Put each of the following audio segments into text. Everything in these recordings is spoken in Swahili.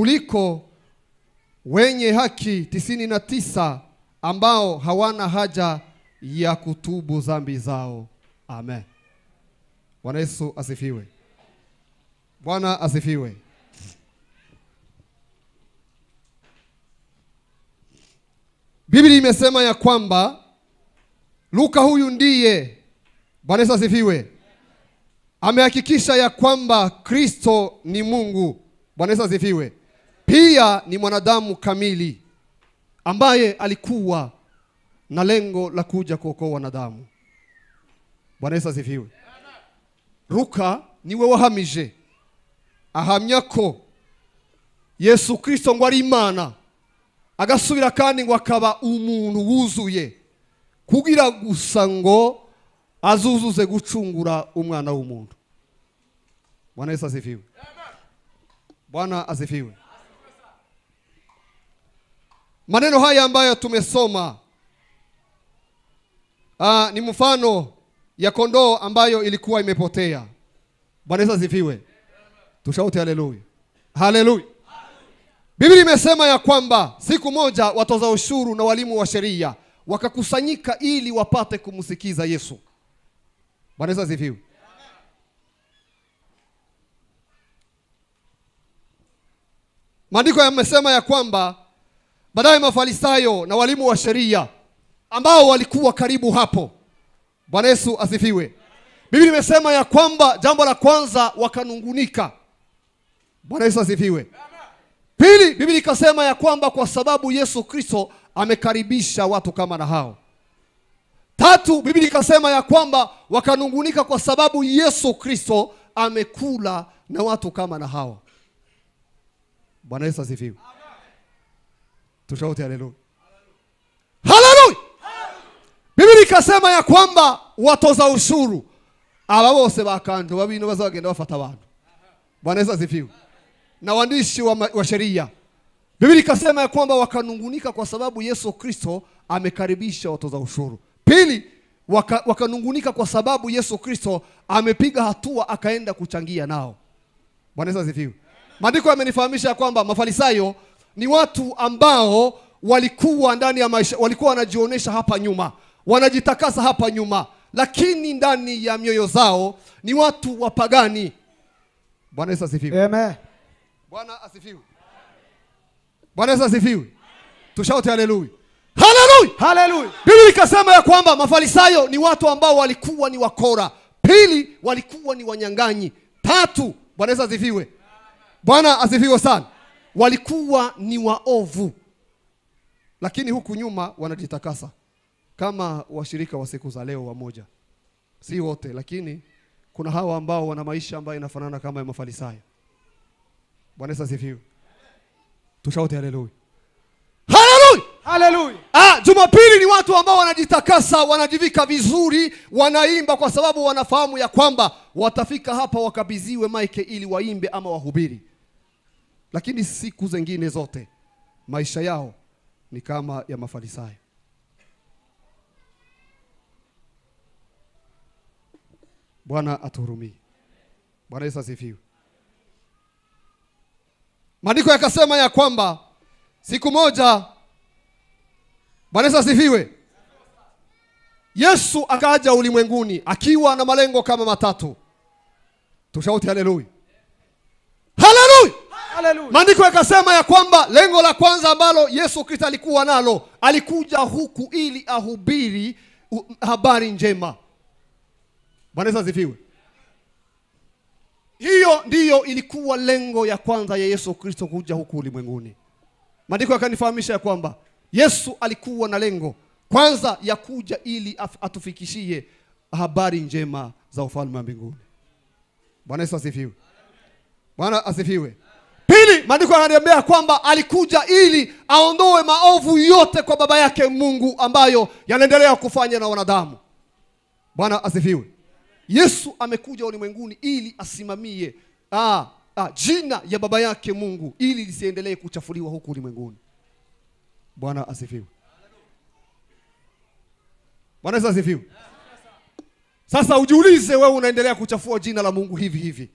kuliko wenye haki tisini na tisa ambao hawana haja ya kutubu dhambi zao. Amen. Bwana Yesu asifiwe. Bwana asifiwe. Biblia imesema ya kwamba Luka huyu ndiye, Bwana Yesu asifiwe, amehakikisha ya kwamba Kristo ni Mungu. Bwana Yesu asifiwe. Pia ni mwanadamu kamili ambaye alikuwa na lengo la kuja kuokoa wanadamu. Bwana Yesu asifiwe. Ruka niwe wahamije ahamya ko Yesu Kristo ngo ari imana agasubira kandi ngo akaba umuntu wuzuye kugira gusa ngo azuzuze gucungura umwana w'umuntu. Bwana Yesu asifiwe. Bwana asifiwe. Maneno haya ambayo tumesoma aa, ah, ni mfano ya kondoo ambayo ilikuwa imepotea. Bwana Yesu asifiwe, tushaute haleluya, haleluya. Biblia imesema ya kwamba siku moja watoza ushuru na walimu wa sheria wakakusanyika ili wapate kumsikiza Yesu. Bwana Yesu asifiwe. Maandiko yamesema ya kwamba Baadaye Mafarisayo na walimu wa sheria ambao walikuwa karibu hapo. Bwana Yesu asifiwe. Biblia imesema ya kwamba jambo la kwanza wakanungunika. Bwana Yesu asifiwe. Pili, Biblia ikasema ya kwamba kwa sababu Yesu Kristo amekaribisha watu kama na hao. Tatu, Biblia ikasema ya kwamba wakanungunika kwa sababu Yesu Kristo amekula na watu kama na hao. Bwana Yesu asifiwe. Tushote haleluya. Haleluya. Biblia ikasema ya kwamba watoza ushuru aba bose bakantu babino bazagenda bafata abantu. Bwana Yesu azifiwe Na waandishi wa, wa sheria. Biblia ikasema ya kwamba wakanungunika kwa sababu Yesu Kristo amekaribisha watoza ushuru. Pili, waka, wakanungunika kwa sababu Yesu Kristo amepiga hatua akaenda kuchangia nao. Bwana Yesu azifiwe Maandiko yamenifahamisha kwamba Mafarisayo ni watu ambao walikuwa ndani ya maisha, walikuwa wanajionyesha hapa nyuma, wanajitakasa hapa nyuma, lakini ndani ya mioyo zao ni watu wapagani. Bwana Yesu asifiwe. Amen. Bwana asifiwe. Bwana Yesu asifiwe. Tushaute haleluya. Haleluya. Haleluya. Biblia ikasema ya kwamba Mafarisayo ni watu ambao walikuwa ni wakora. Pili, walikuwa ni wanyang'anyi. Tatu, Bwana Yesu asifiwe. Bwana asifiwe sana walikuwa ni waovu, lakini huku nyuma wanajitakasa kama washirika wa siku za leo wamoja, si wote, lakini kuna hawa ambao wana maisha ambayo inafanana kama ya Mafarisayo. Bwana Yesu asifiwe, tushaote haleluya. Haleluya. Ah, Jumapili ni watu ambao wanajitakasa, wanajivika vizuri, wanaimba kwa sababu wanafahamu ya kwamba watafika hapa wakabidhiwe maike ili waimbe ama wahubiri lakini siku zingine zote maisha yao ni kama ya Mafarisayo. Bwana atuhurumie. Bwana Yesu asifiwe. Maandiko yakasema ya kwamba siku moja, Bwana Yesu asifiwe, Yesu akaja ulimwenguni akiwa na malengo kama matatu. Tushauti haleluya! Maandiko yakasema ya kwamba lengo la kwanza ambalo Yesu Kristo alikuwa nalo, alikuja huku ili ahubiri habari njema. Bwana Yesu asifiwe. Hiyo ndiyo ilikuwa lengo ya kwanza ya Yesu Kristo kuja huku ulimwenguni. Maandiko yakanifahamisha ya kwamba Yesu alikuwa na lengo kwanza ya kuja ili atufikishie habari njema za ufalme wa mbinguni. Bwana Yesu asifiwe. Bwana asifiwe. Pili, maandiko yananiambia kwamba alikuja ili aondoe maovu yote kwa baba yake Mungu ambayo yanaendelea kufanya na wanadamu. Bwana asifiwe. Yesu amekuja ulimwenguni ili asimamie ah, ah, jina ya baba yake Mungu ili lisiendelee kuchafuliwa huku ulimwenguni. Bwana asifiwe. Bwana asifiwe. Sasa ujiulize wewe unaendelea kuchafua jina la Mungu hivi hivi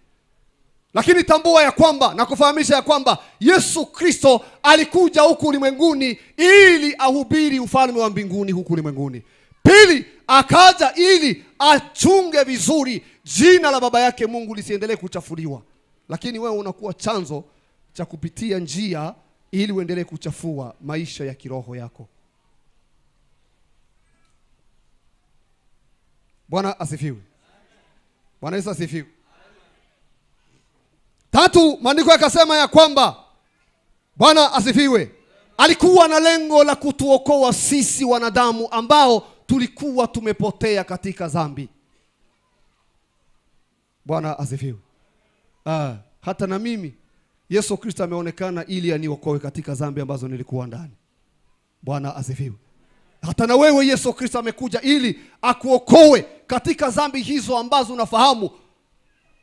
lakini tambua ya kwamba na kufahamisha ya kwamba Yesu Kristo alikuja huku ulimwenguni ili ahubiri ufalme wa mbinguni huku ulimwenguni. Pili, akaja ili achunge vizuri jina la baba yake Mungu lisiendelee kuchafuliwa. Lakini wewe unakuwa chanzo cha kupitia njia ili uendelee kuchafua maisha ya kiroho yako. Bwana asifiwe. Bwana Yesu asifiwe. Tatu, maandiko yakasema ya kwamba Bwana asifiwe, alikuwa na lengo la kutuokoa sisi wanadamu ambao tulikuwa tumepotea katika dhambi. Bwana asifiwe. Ah, hata na mimi Yesu Kristo ameonekana ili aniokoe katika dhambi ambazo nilikuwa ndani. Bwana asifiwe. Hata na wewe Yesu Kristo amekuja ili akuokoe katika dhambi hizo ambazo unafahamu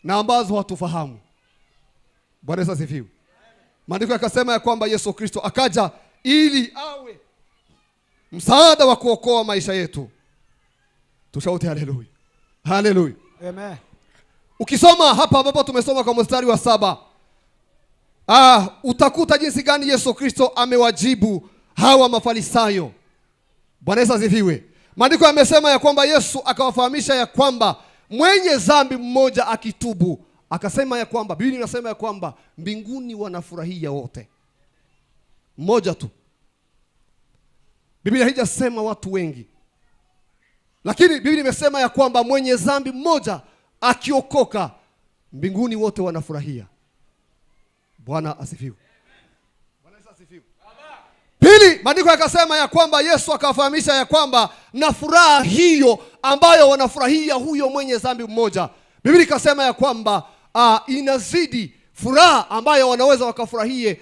na ambazo hatufahamu. Bwana Yesu asifiwe. Maandiko yakasema ya kwamba Yesu Kristo akaja ili awe msaada wa kuokoa maisha yetu. Tushaute haleluya, haleluya, amen. Ukisoma hapa ambapo tumesoma kwa mstari wa saba ah, utakuta jinsi gani Yesu Kristo amewajibu hawa Mafarisayo. Bwana Yesu asifiwe. Maandiko yamesema ya kwamba Yesu akawafahamisha ya kwamba mwenye dhambi mmoja akitubu Akasema ya kwamba Biblia inasema ya kwamba mbinguni wanafurahia wote, mmoja tu. Biblia haijasema watu wengi, lakini Biblia imesema ya kwamba mwenye zambi mmoja akiokoka, mbinguni wote wanafurahia. Bwana asifiwe. Pili, maandiko yakasema ya kwamba Yesu akawafahamisha ya kwamba na furaha hiyo ambayo wanafurahia huyo mwenye zambi mmoja, Biblia ikasema ya kwamba uh, inazidi furaha ambayo wanaweza wakafurahie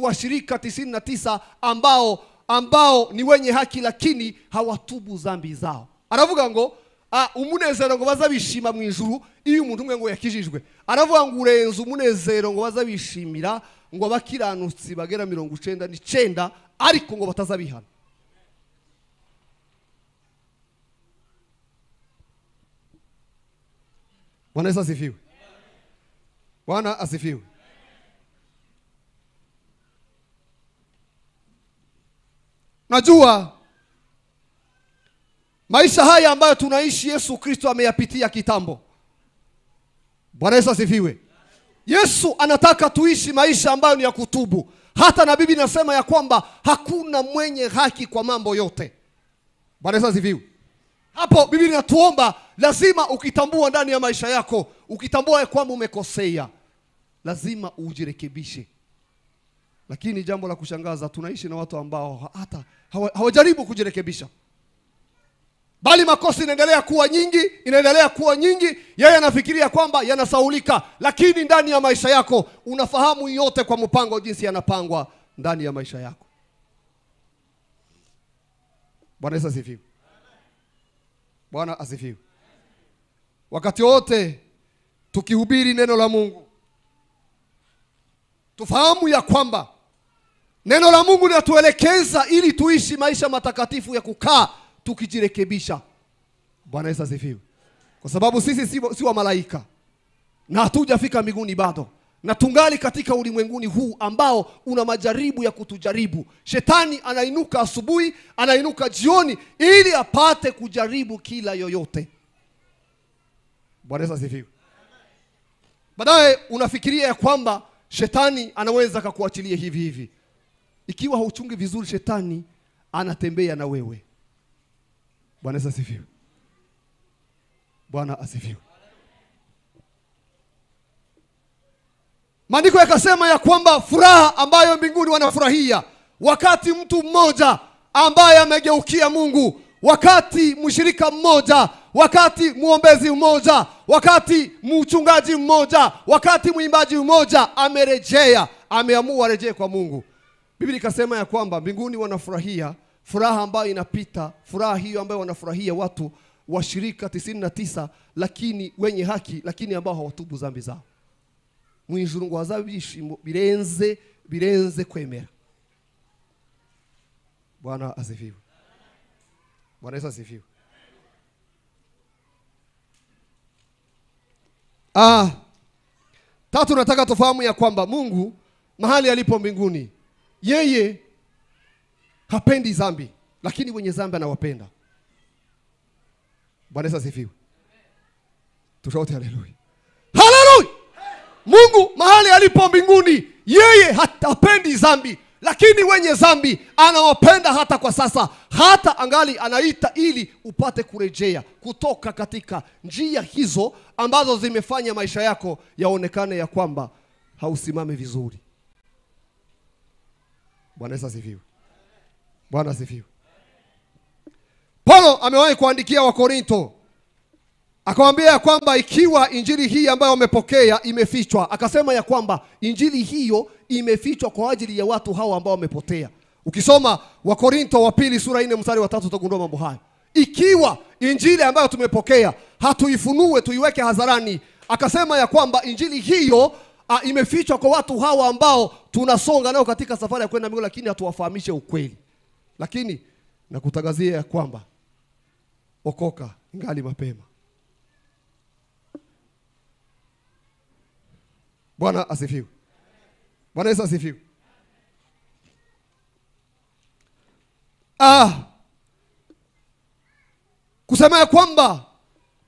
washirika tisini na tisa ambao ambao ni wenye haki lakini hawatubu zambi zao aravuga ngo uh, ah, umunezero ngo bazabishima mu ijuru iyo umuntu umwe ngo yakijijwe aravuga ngo urenze umunezero ngo bazabishimira ngo abakiranutsi bagera mirongo icenda n'icenda ariko ngo batazabihana wanaweza sifiwe Bwana asifiwe. Najua maisha haya ambayo tunaishi Yesu Kristo ameyapitia kitambo. Bwana Yesu asifiwe. Yesu anataka tuishi maisha ambayo ni ya kutubu. Hata na Biblia inasema ya kwamba hakuna mwenye haki kwa mambo yote. Bwana Yesu asifiwe. Hapo Biblia inatuomba lazima ukitambua ndani ya maisha yako, ukitambua kwamba umekosea, lazima ujirekebishe. Lakini jambo la kushangaza, tunaishi na watu ambao hata hawajaribu hawa kujirekebisha, bali makosa inaendelea kuwa nyingi, inaendelea kuwa nyingi. Yeye anafikiria kwamba yanasaulika, lakini ndani ya maisha yako unafahamu yote kwa mpango, jinsi yanapangwa ndani ya maisha yako. Bwana Yesu asifiwe. Bwana asifiwe. Wakati wote tukihubiri neno la Mungu Tufahamu ya kwamba neno la Mungu linatuelekeza ili tuishi maisha matakatifu ya kukaa tukijirekebisha. Bwana Yesu asifiwe. Kwa sababu sisi si, si wa malaika na hatujafika mbinguni bado, na tungali katika ulimwenguni huu ambao una majaribu ya kutujaribu. Shetani anainuka asubuhi, anainuka jioni, ili apate kujaribu kila yoyote. Bwana Yesu asifiwe. Baadaye unafikiria ya kwamba shetani anaweza akakuachilia hivi hivi. Ikiwa hauchungi vizuri, shetani anatembea na wewe. Bwana asifiwe. Bwana asifiwe. Maandiko yakasema ya kwamba furaha ambayo mbinguni wanafurahia wakati mtu mmoja ambaye amegeukia Mungu wakati mshirika mmoja, wakati mwombezi mmoja, wakati mchungaji mmoja, wakati mwimbaji mmoja amerejea, ameamua arejee kwa Mungu. Biblia ikasema ya kwamba mbinguni wanafurahia furaha ambayo inapita, furaha hiyo ambayo wanafurahia watu washirika tisini na tisa lakini wenye haki lakini ambao hawatubu zambi zao mwijurungu waza birenze birenze kwemera bwana asifiwe Bwana Ah, tatu, nataka tufahamu ya kwamba Mungu mahali alipo mbinguni, yeye hapendi dhambi, lakini wenye dhambi anawapenda. Bwana Yesu asifiwe. Tushote, haleluya, haleluya. Mungu mahali alipo mbinguni, yeye hapendi dhambi lakini wenye zambi anawapenda hata kwa sasa, hata angali anaita ili upate kurejea kutoka katika njia hizo ambazo zimefanya maisha yako yaonekane ya kwamba hausimame vizuri. Bwana asifiwe. Bwana asifiwe. Paulo amewahi kuandikia Wakorinto akawambia ya kwamba ikiwa injili hii ambayo wamepokea imefichwa, akasema ya kwamba injili hiyo imefichwa kwa ajili ya watu hawa ambao wamepotea. Ukisoma Wakorinto wa pili sura nne mstari wa tatu utagundua mambo hayo. Ikiwa injili ambayo tumepokea hatuifunue, tuiweke hadharani, akasema ya kwamba injili hiyo a, imefichwa kwa watu hawa ambao tunasonga nao katika safari ya kwenda mbinguni, lakini hatuwafahamishe ukweli. Lakini nakutangazia ya kwamba okoka ngali mapema. Bwana asifiwe. Bwana Yesu asifiwe. Ah, kusema ya kwamba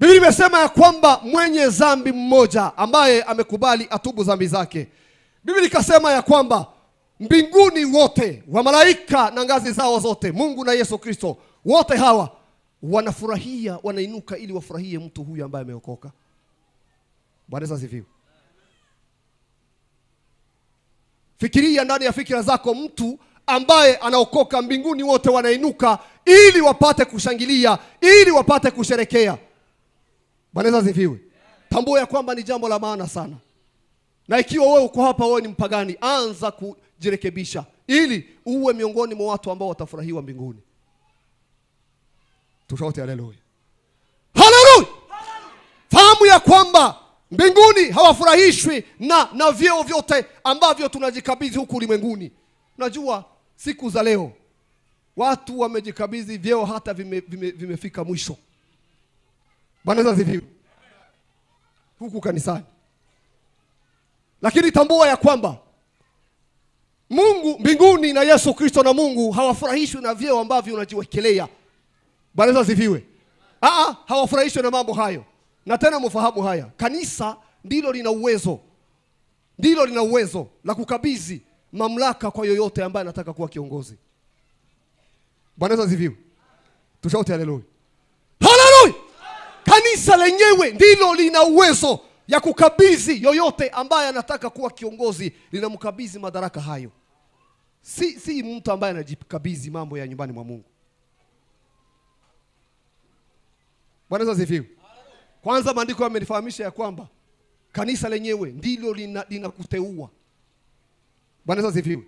Biblia imesema ya kwamba mwenye zambi mmoja ambaye amekubali atubu zambi zake. Biblia ikasema ya kwamba mbinguni wote wa malaika na ngazi zao zote, Mungu na Yesu Kristo, wote hawa wanafurahia, wanainuka ili wafurahie mtu huyu ambaye ameokoka. Bwana asifiwe. Fikiria ndani ya fikira zako mtu ambaye anaokoka mbinguni, wote wanainuka ili wapate kushangilia, ili wapate kusherekea. Bwana asifiwe. Tambua ya kwamba ni jambo la maana sana, na ikiwa wewe uko hapa, wewe ni mpagani, anza kujirekebisha ili uwe miongoni mwa watu ambao watafurahiwa mbinguni. Tushote haleluya, haleluya! Fahamu ya kwamba mbinguni hawafurahishwi na na vyeo vyote ambavyo tunajikabidhi huku ulimwenguni najua siku za leo watu wamejikabidhi vyeo hata vime, vime, vimefika mwisho banaza huku kanisani lakini tambua ya kwamba mungu mbinguni na yesu kristo na mungu hawafurahishwi na vyeo ambavyo unajiwekelea banaza ziviwe ah, ah, hawafurahishwi na mambo hayo na tena mfahamu haya, kanisa ndilo lina uwezo, ndilo lina uwezo la kukabidhi mamlaka kwa yoyote ambaye anataka kuwa kiongozi. Bwana Yesu asifiwe. Tushaute haleluya. Haleluya. Kanisa lenyewe ndilo lina uwezo ya kukabidhi yoyote ambaye anataka kuwa kiongozi, linamkabidhi madaraka hayo. Si, si mtu ambaye anajikabidhi mambo ya nyumbani mwa Mungu. Bwana Yesu asifiwe. Kwanza maandiko yamenifahamisha ya kwamba kanisa lenyewe ndilo linakuteua lina Bwana Yesu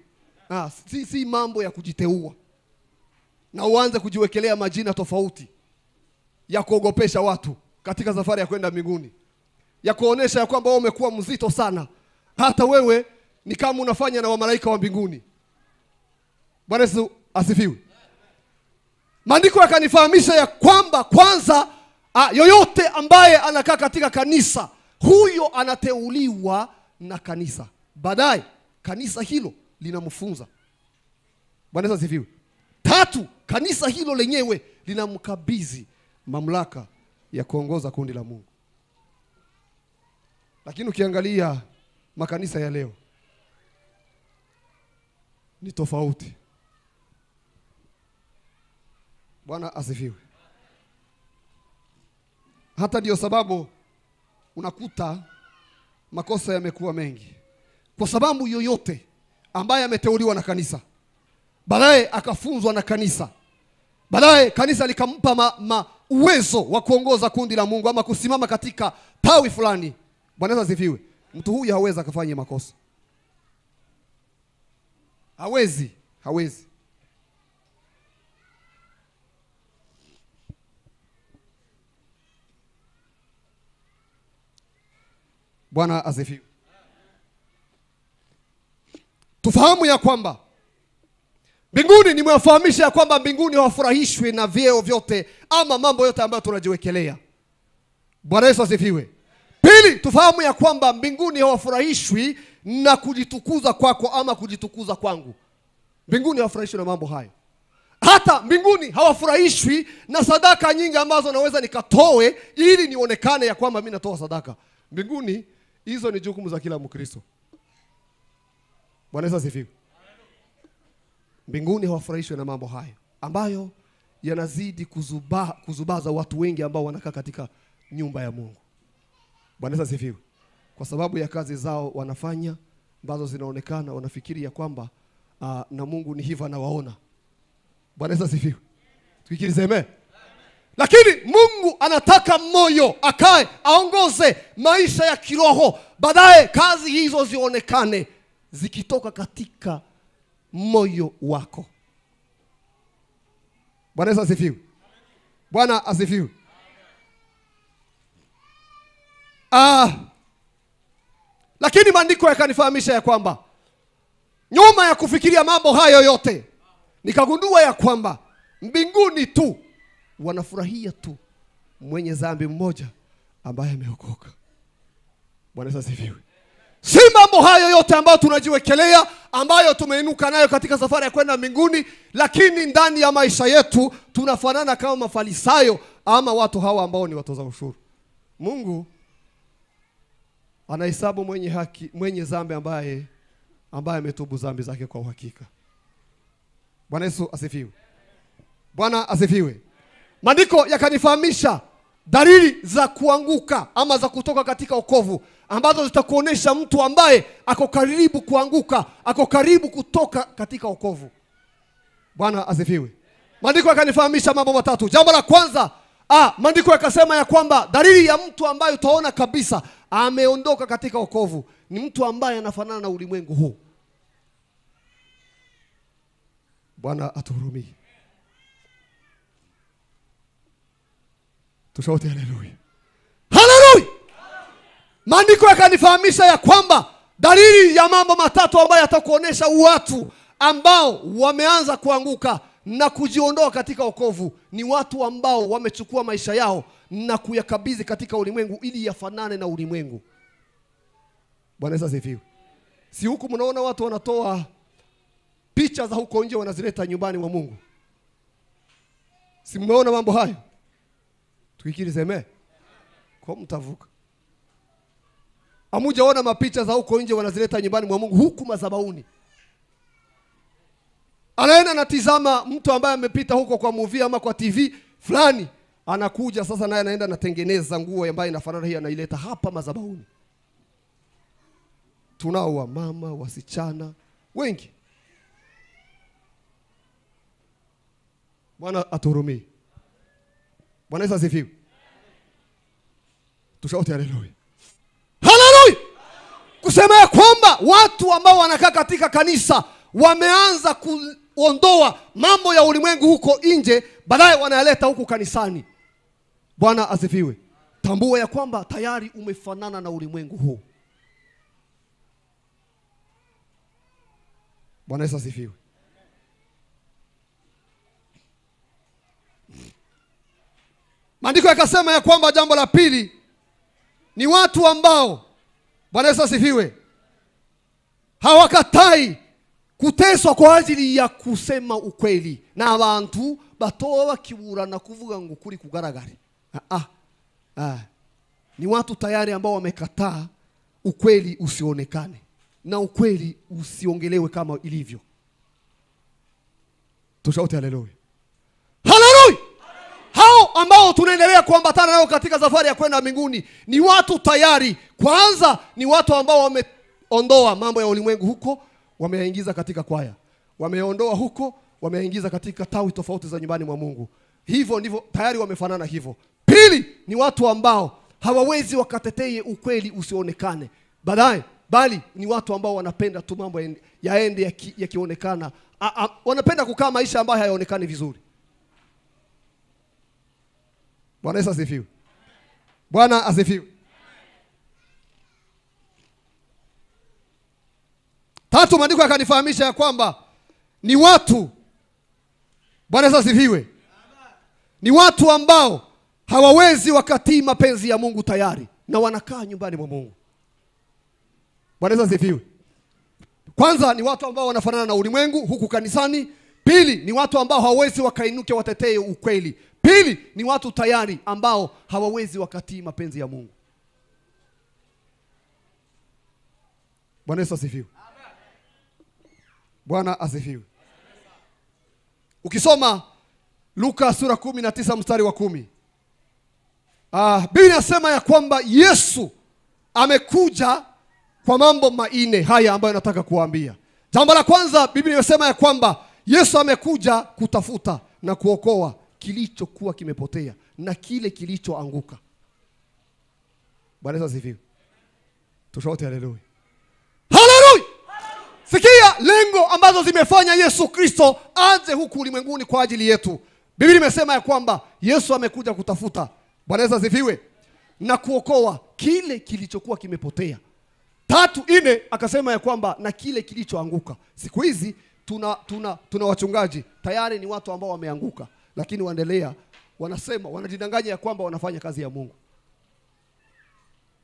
Ah, si, si mambo ya kujiteua na uanze kujiwekelea majina tofauti ya kuogopesha watu katika safari ya kwenda mbinguni, ya kuonesha ya kwamba wewe umekuwa mzito sana, hata wewe ni kama unafanya na wamalaika wa mbinguni. Bwana Yesu asifiwe. Maandiko yakanifahamisha ya kwamba kwanza A, ah, yoyote ambaye anakaa katika kanisa huyo anateuliwa na kanisa baadaye kanisa hilo linamfunza bwana yesu asifiwe tatu kanisa hilo lenyewe linamkabidhi mamlaka ya kuongoza kundi la mungu lakini ukiangalia makanisa ya leo ni tofauti bwana asifiwe hata ndiyo sababu unakuta makosa yamekuwa mengi, kwa sababu yoyote ambaye ameteuliwa na kanisa, baadaye akafunzwa na kanisa, baadaye kanisa likampa ma, ma uwezo wa kuongoza kundi la Mungu ama kusimama katika tawi fulani. Bwana asifiwe. Mtu huyu hawezi akafanya makosa, hawezi, hawezi. Bwana azifiwe. Tufahamu ya kwamba mbinguni, nimewafahamisha ya kwamba mbinguni hawafurahishwi na vyeo vyote ama mambo yote ambayo tunajiwekelea. Bwana Yesu asifiwe. Pili, tufahamu ya kwamba mbinguni hawafurahishwi na kujitukuza kwako ama kujitukuza kwangu. Mbinguni hawafurahishwi na mambo hayo. Hata mbinguni hawafurahishwi na sadaka nyingi ambazo naweza nikatoe ili nionekane ya kwamba mi natoa sadaka. Mbinguni Hizo ni jukumu za kila Mkristo. Bwana Yesu asifiwe. Mbinguni hawafurahishwe na mambo hayo ambayo yanazidi kuzuba, kuzubaza watu wengi ambao wanakaa katika nyumba ya Mungu. Bwana Yesu asifiwe. Kwa sababu ya kazi zao wanafanya ambazo zinaonekana, wanafikiri ya kwamba uh, na Mungu ni hivyo anawaona. Bwana Yesu asifiwe. Tukikiri lakini mungu anataka moyo akae aongoze maisha ya kiroho baadaye kazi hizo zionekane zikitoka katika moyo wako bwana yesu asifiwe bwana asifiwe ah, lakini maandiko yakanifahamisha ya kwamba nyuma ya kufikiria mambo hayo yote nikagundua ya kwamba mbinguni tu wanafurahia tu mwenye dhambi mmoja ambaye ameokoka. Bwana asifiwe. Si mambo hayo yote ambayo tunajiwekelea, ambayo tumeinuka nayo katika safari ya kwenda mbinguni, lakini ndani ya maisha yetu tunafanana kama mafarisayo ama watu hawa ambao ni watoza ushuru. Mungu anahesabu mwenye haki, mwenye dhambi ambaye ambaye ametubu dhambi zake kwa uhakika. Bwana Yesu asifiwe. Bwana asifiwe. Maandiko yakanifahamisha dalili za kuanguka ama za kutoka katika okovu ambazo zitakuonesha mtu ambaye ako karibu kuanguka, ako karibu kutoka katika okovu Bwana azifiwe Maandiko yakanifahamisha mambo matatu. Jambo la kwanza, ah, maandiko yakasema ya kwamba dalili ya mtu ambaye utaona kabisa ameondoka katika okovu ni mtu ambaye anafanana na ulimwengu huu. Bwana atuhurumie. Tusauti haleluya, haleluya. Maandiko yakanifahamisha ya kwamba dalili ya mambo matatu ambayo yatakuonyesha watu ambao wameanza kuanguka na kujiondoa katika okovu ni watu ambao wamechukua maisha yao na kuyakabidhi katika ulimwengu ili yafanane na ulimwengu. Bwana Yesu asifiwe. Si huku mnaona watu wanatoa picha za huko nje wanazileta nyumbani mwa Mungu, si mmeona mambo hayo? tukikiri kwa mtavuka. Hamujaona mapicha za huko nje wanazileta nyumbani mwa Mungu huku mazabauni anaenda anatizama mtu ambaye amepita huko kwa movie ama kwa TV fulani, anakuja sasa naye anaenda anatengeneza nguo ambayo inafanana hii, anaileta hapa mazabauni Tunao wamama wasichana wengi, Bwana atuhurumie. Bwana Yesu asifiwe. Tushaote haleluya. Haleluya. Kusema ya kwamba watu ambao wanakaa katika kanisa wameanza kuondoa mambo ya ulimwengu huko nje, baadaye wanayaleta huku kanisani. Bwana asifiwe. Tambua ya kwamba tayari umefanana na ulimwengu huu. Bwana Yesu asifiwe. Maandiko yakasema ya kwamba jambo la pili ni watu ambao, Bwana Yesu asifiwe, hawakatai kuteswa kwa ajili ya kusema ukweli na abantu batoba na kuvuga ngo kuri kugaragare. Ah, ah, ah. Ni watu tayari ambao wamekataa ukweli usionekane na ukweli usiongelewe kama ilivyo. Tushaute haleluya ambao tunaendelea kuambatana nao katika safari ya kwenda mbinguni ni watu tayari. Kwanza ni watu ambao wameondoa mambo ya ulimwengu huko, wameyaingiza katika kwaya, wameondoa huko, wameyaingiza katika tawi tofauti za nyumbani mwa Mungu. Hivyo ndivyo tayari wamefanana hivyo. Pili ni watu ambao hawawezi wakateteye ukweli usionekane baadaye, bali ni watu ambao wanapenda tu mambo yaende yakionekana, ya wanapenda kukaa maisha ambayo hayaonekani vizuri. Bwana Yesu asifiwe. Bwana asifiwe. Tatu, maandiko yakanifahamisha ya kwamba ni watu, Bwana Yesu asifiwe, ni watu ambao hawawezi wakatii mapenzi ya Mungu tayari na wanakaa nyumbani mwa Mungu. Bwana Yesu asifiwe. Kwanza ni watu ambao wanafanana na ulimwengu huku kanisani. Pili ni watu ambao hawawezi wakainuke watetee ukweli Pili ni watu tayari ambao hawawezi wakatii mapenzi ya Mungu. Bwana Yesu asifiwe. Bwana asifiwe. Ukisoma Luka sura kumi na tisa mstari wa kumi ah, Biblia inasema ya kwamba Yesu amekuja kwa mambo maine haya ambayo nataka kuwaambia. Jambo la kwanza, Biblia inasema ya kwamba Yesu amekuja kutafuta na kuokoa kilichokuwa kimepotea na kile kilichoanguka. Bwana Yesu asifiwe. Tushote haleluya. Haleluya. Sikia lengo ambazo zimefanya Yesu Kristo aje huku ulimwenguni kwa ajili yetu. Biblia imesema ya kwamba Yesu amekuja kutafuta, Bwana Yesu asifiwe, na kuokoa kile kilichokuwa kimepotea. Tatu ine akasema ya kwamba na kile kilichoanguka. Siku hizi tuna, tuna, tuna wachungaji tayari ni watu ambao wameanguka lakini waendelea wanasema, wanajidanganya ya kwamba wanafanya kazi ya Mungu.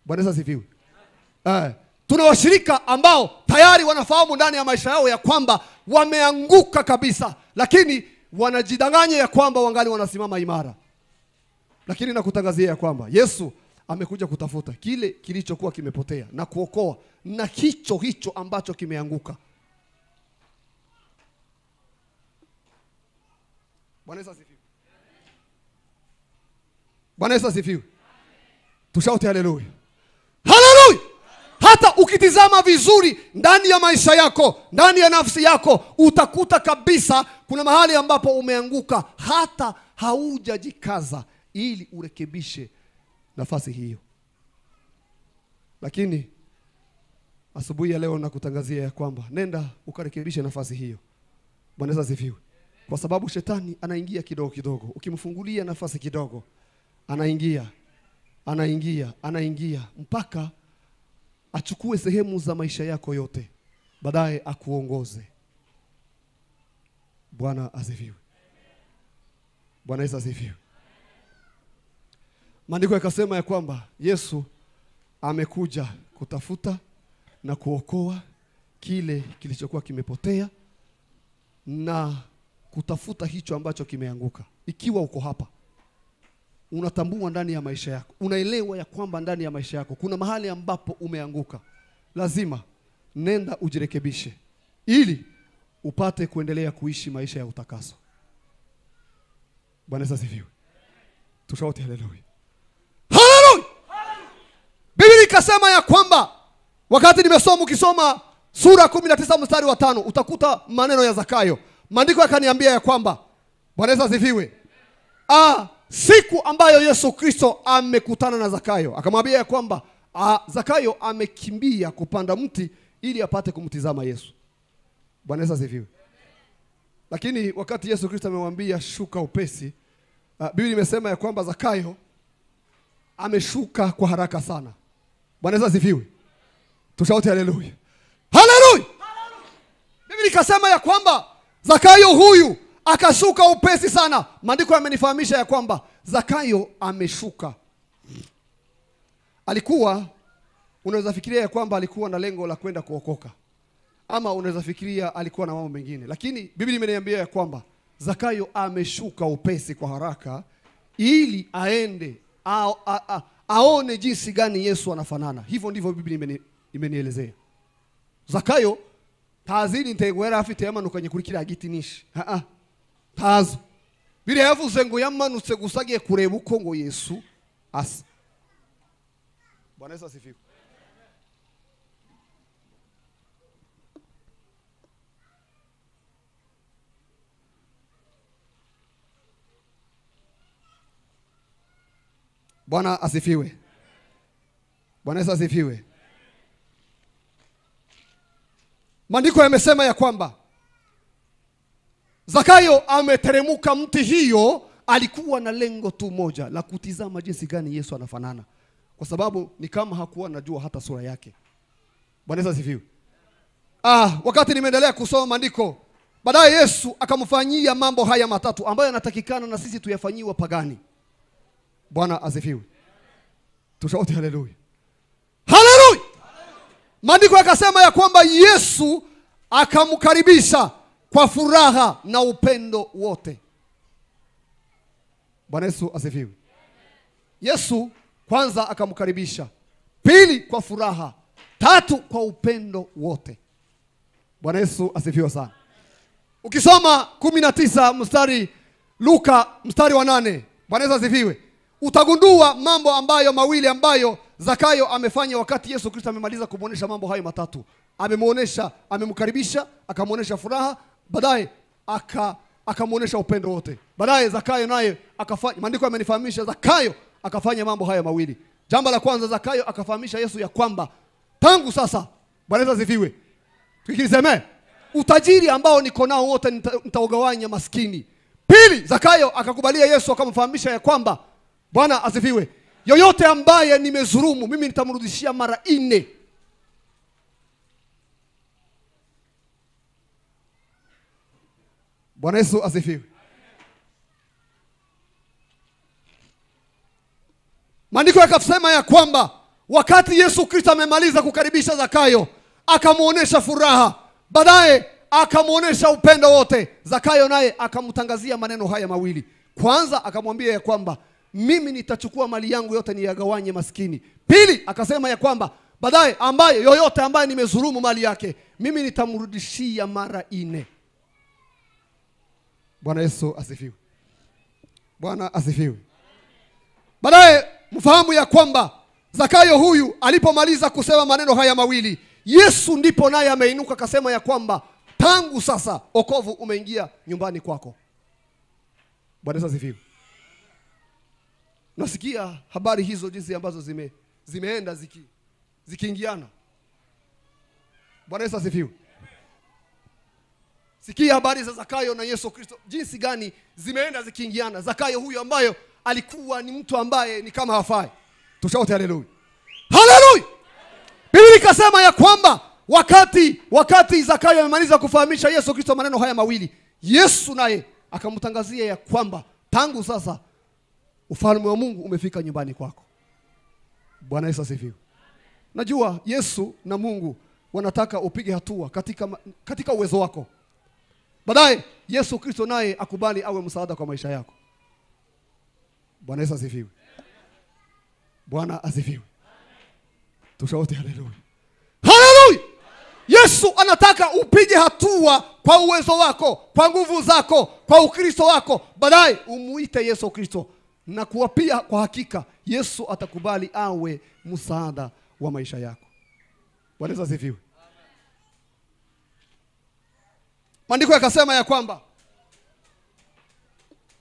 Bwana Yesu Eh, tuna washirika ambao tayari wanafahamu ndani ya maisha yao ya kwamba wameanguka kabisa, lakini wanajidanganya ya kwamba wangali wanasimama imara. Lakini nakutangazia ya kwamba Yesu amekuja kutafuta kile kilichokuwa kimepotea na kuokoa na hicho hicho ambacho kimeanguka. Bwana Yesu asifiwe. Bwana Yesu asifiwe. Tushaute haleluya. Haleluya. Hata ukitizama vizuri ndani ya maisha yako, ndani ya nafsi yako, utakuta kabisa kuna mahali ambapo umeanguka, hata haujajikaza ili urekebishe nafasi hiyo. Lakini asubuhi ya leo nakutangazia ya kwamba nenda ukarekebishe nafasi hiyo. Bwana Yesu asifiwe kwa sababu shetani anaingia kidogo kidogo, ukimfungulia nafasi kidogo, anaingia anaingia anaingia mpaka achukue sehemu za maisha yako yote, baadaye akuongoze. Bwana asifiwe. Bwana Yesu asifiwe. Maandiko yakasema ya kwamba Yesu amekuja kutafuta na kuokoa kile kilichokuwa kimepotea na kutafuta hicho ambacho kimeanguka. Ikiwa uko hapa, unatambua ndani ya maisha yako, unaelewa ya kwamba ndani ya maisha yako kuna mahali ambapo umeanguka, lazima nenda ujirekebishe, ili upate kuendelea kuishi maisha ya utakaso. Bwana asifiwe, tushauti haleluya. Biblia ikasema ya kwamba wakati nimesoma, ukisoma sura 19 mstari wa tano utakuta maneno ya Zakayo Maandiko yakaniambia ya kwamba Bwana Yesu asifiwe. Ah, siku ambayo Yesu Kristo amekutana na Zakayo akamwambia ya kwamba ah, Zakayo amekimbia kupanda mti ili apate kumtizama Yesu. Bwana Yesu asifiwe. Lakini wakati Yesu Kristo amemwambia shuka upesi, ah, Biblia imesema ya kwamba Zakayo ameshuka kwa haraka sana. Bwana Yesu asifiwe. Tushaute haleluya. Haleluya. Biblia ikasema ya kwamba Zakayo huyu akashuka upesi sana. Maandiko yamenifahamisha ya kwamba Zakayo ameshuka. Alikuwa unaweza fikiria ya kwamba alikuwa na lengo la kwenda kuokoka, ama unaweza fikiria alikuwa na mambo mengine, lakini Biblia imeniambia ya kwamba Zakayo ameshuka upesi kwa haraka ili aende a, a, a, aone jinsi gani Yesu anafanana. Hivyo ndivyo Biblia imenielezea Zakayo ntazi iri ntego yari afite yamanukanye kuri kiriya giti nishe ntazo biriya yavuze ngo yamanutse gusa agiye kureba uko ngo yesu asa bwana yesu asifiwe bwana asifiwe bwana yesu asifiwe Maandiko yamesema ya kwamba Zakayo ameteremuka mti hiyo, alikuwa na lengo tu moja la kutizama jinsi gani Yesu anafanana, kwa sababu ni kama hakuwa anajua hata sura yake. Bwana Yesu asifiwe. Ah, wakati nimeendelea kusoma maandiko, baadaye Yesu akamfanyia mambo haya matatu ambayo yanatakikana na sisi tuyafanyiwa pagani Bwana asifiwe, tushauti haleluya. Maandiko yakasema ya kwamba Yesu akamkaribisha kwa furaha na upendo wote. Bwana Yesu asifiwe. Yesu kwanza akamkaribisha, pili kwa furaha, tatu kwa upendo wote. Bwana Yesu asifiwe sana. Ukisoma kumi na tisa mstari Luka mstari wa nane. Bwana Yesu asifiwe utagundua mambo ambayo mawili ambayo Zakayo amefanya wakati Yesu Kristo amemaliza kumwonyesha mambo hayo matatu. Amemwonyesha, amemkaribisha, akamwonyesha furaha, baadaye aka akamwonyesha upendo wote. Baadaye Zakayo naye akafanya, maandiko yamenifahamisha Zakayo akafanya mambo haya mawili. Jambo la kwanza, Zakayo akafahamisha Yesu ya kwamba tangu sasa, Bwana asifiwe, tukiliseme utajiri ambao niko nao wote nitaugawanya maskini. Pili, Zakayo akakubalia Yesu akamfahamisha ya kwamba Bwana asifiwe. Yoyote ambaye nimezurumu mimi nitamrudishia mara nne. Bwana Yesu asifiwe. Maandiko yakasema ya kwamba wakati Yesu Kristo amemaliza kukaribisha Zakayo, akamwonyesha furaha, baadaye akamwonyesha upendo wote. Zakayo naye akamtangazia maneno haya mawili. Kwanza akamwambia ya kwamba mimi nitachukua mali yangu yote niyagawanye maskini. Pili akasema ya kwamba baadaye, ambaye yoyote ambaye nimezurumu mali yake mimi nitamrudishia mara nne. Bwana Yesu asifiwe. Bwana asifiwe. Baadaye mfahamu ya kwamba Zakayo huyu alipomaliza kusema maneno haya mawili, Yesu ndipo naye ameinuka akasema ya kwamba tangu sasa okovu umeingia nyumbani kwako. Bwana Yesu asifiwe nasikia habari hizo jinsi ambazo zime, zimeenda ziki, zikiingiana. Bwana Yesu asifiwe. Sikia habari za Zakayo na Yesu Kristo jinsi gani zimeenda zikiingiana. Zakayo huyo ambayo alikuwa ni mtu ambaye ni kama hafai. tushaote haleluya, haleluya. Biblia ikasema ya kwamba wakati wakati Zakayo amemaliza kufahamisha Yesu Kristo maneno haya mawili, Yesu naye akamtangazia ya kwamba tangu sasa ufalme wa Mungu umefika nyumbani kwako. Bwana Yesu asifiwe. Najua Yesu na Mungu wanataka upige hatua katika, katika uwezo wako. Baadaye Yesu Kristo naye akubali awe msaada kwa maisha yako. Bwana Yesu asifiwe. Bwana asifiwe. Tushauti haleluya. Haleluya. Yesu anataka upige hatua kwa uwezo wako, kwa nguvu zako, kwa Ukristo wako. Baadaye umuite Yesu Kristo na kuwapia kwa hakika Yesu atakubali awe msaada wa maisha yako. Bwana ziviwe Maandiko yakasema ya kwamba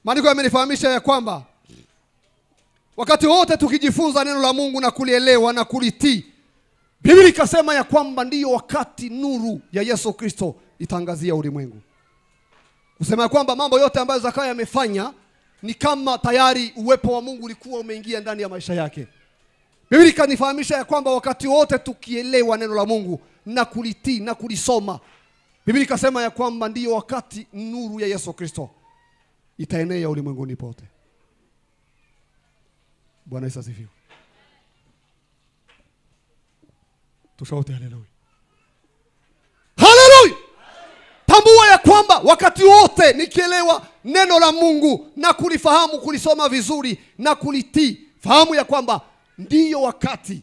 maandiko yamenifahamisha ya kwamba wakati wote tukijifunza neno la Mungu na kulielewa na kulitii, Biblia ikasema ya kwamba ndiyo wakati nuru ya Yesu Kristo itangazia ulimwengu, kusema ya kwamba mambo yote ambayo zakaya amefanya ni kama tayari uwepo wa Mungu ulikuwa umeingia ndani ya maisha yake. Biblia ikanifahamisha ya kwamba wakati wote tukielewa neno la Mungu na kulitii na kulisoma, Biblia ikasema ya kwamba ndiyo wakati nuru ya Yesu Kristo itaenea ulimwenguni pote. Bwana Yesu asifiwe. haleluya. Tambua ya kwamba wakati wote nikielewa neno la Mungu na kulifahamu, kulisoma vizuri na kulitii, fahamu ya kwamba ndiyo wakati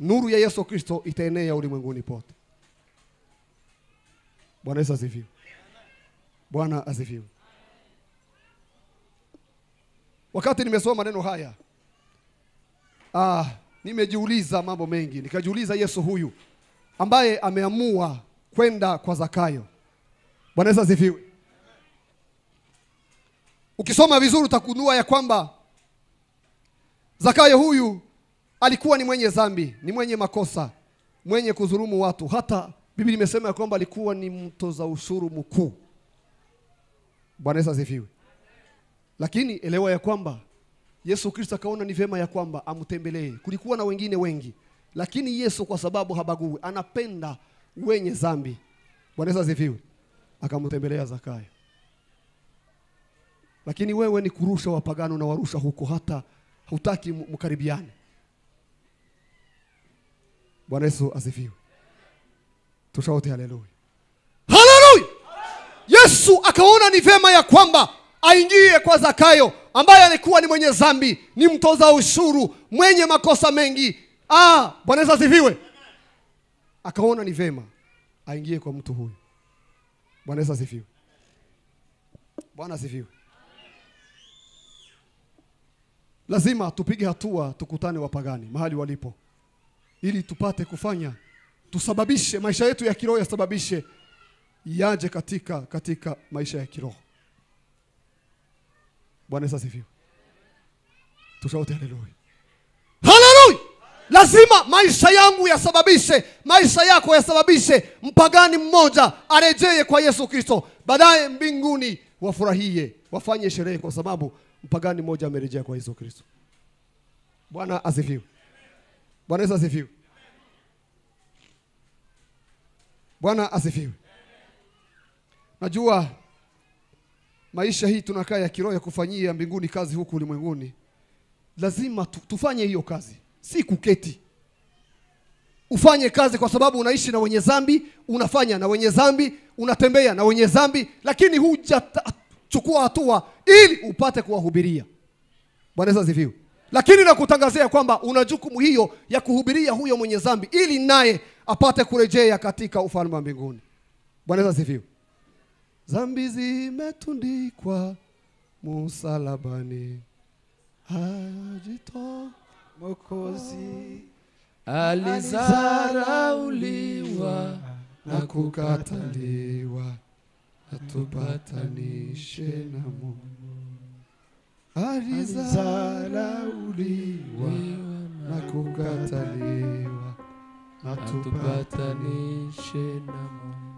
nuru ya Yesu Kristo itaenea ulimwenguni pote. Bwana Yesu asifiwe. Bwana asifiwe. Wakati nimesoma maneno haya ah, nimejiuliza mambo mengi, nikajiuliza Yesu huyu ambaye ameamua kwenda kwa Zakayo Bwana Yesu asifiwe. Ukisoma vizuri utakunua ya kwamba Zakayo huyu alikuwa ni mwenye dhambi, ni mwenye makosa, mwenye kudhulumu watu. Hata Biblia imesema ya kwamba alikuwa ni mtoza ushuru mkuu. Bwana Yesu asifiwe. Lakini elewa ya kwamba Yesu Kristo akaona ni vyema ya kwamba amtembelee. Kulikuwa na wengine wengi, lakini Yesu kwa sababu habagui, anapenda wenye dhambi. Bwana Yesu asifiwe akamtembelea Zakayo. Lakini wewe ni kurusha wapagano na warusha huko, hata hutaki mkaribiane. Bwana Yesu asifiwe. Tushaote haleluya, haleluya. Yesu akaona ni vema ya kwamba aingie kwa Zakayo ambaye alikuwa ni mwenye dhambi, ni mtoza ushuru, mwenye makosa mengi. Ah, Bwana Yesu asifiwe. Akaona ni vema aingie kwa mtu huyu. Bwana Yesu asifiwe. Bwana asifiwe. Lazima tupige hatua, tukutane wapagani mahali walipo, ili tupate kufanya, tusababishe maisha yetu ya kiroho yasababishe yaje katika katika maisha ya kiroho. Bwana Yesu asifiwe. Tushauti haleluya lazima maisha yangu yasababishe maisha yako yasababishe mpagani mmoja arejee kwa yesu kristo baadaye mbinguni wafurahie wafanye sherehe kwa sababu mpagani mmoja amerejea kwa yesu kristo bwana asifiwe bwana yesu asifiwe bwana asifiwe najua maisha hii tunakaa ya kiroho ya kufanyia mbinguni kazi huku ulimwenguni lazima tufanye hiyo kazi si kuketi. Ufanye kazi kwa sababu unaishi na wenye zambi unafanya na wenye zambi unatembea na wenye zambi lakini hujachukua hatua ili upate kuwahubiria. Bwana Yesu asifiwe. Lakini nakutangazia kwamba una jukumu hiyo ya kuhubiria huyo mwenye zambi ili naye apate kurejea katika ufalme wa mbinguni. Bwana Yesu asifiwe. zimetundikwa musalabani ajitoa Mokozi alizarauliwa na kukataliwa, atupatanishe na Mungu. Alizarauliwa na kukataliwa, atupatanishe na Mungu.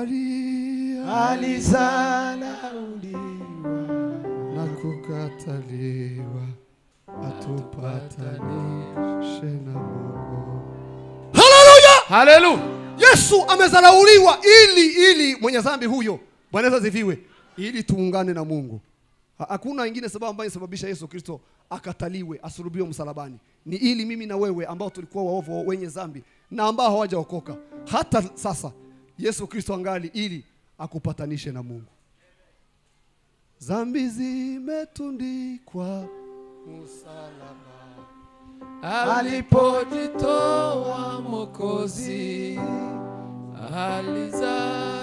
Ali alizarauliwa na kukataliwa atupatanishe na Mungu. Haleluya, haleluya! Yesu amezalauliwa ili ili mwenye dhambi huyo, Bwana Yesu ili tuungane na Mungu. Hakuna ingine sababu ambayo inasababisha Yesu Kristo akataliwe, asulubiwe msalabani, ni ili mimi na wewe ambao tulikuwa waovu wenye dhambi na ambao hawajaokoka hata sasa, Yesu Kristo angali ili akupatanishe na Mungu. Dhambi zimetundikwa msalaba alipojitoa Mokozi alizarauliwa,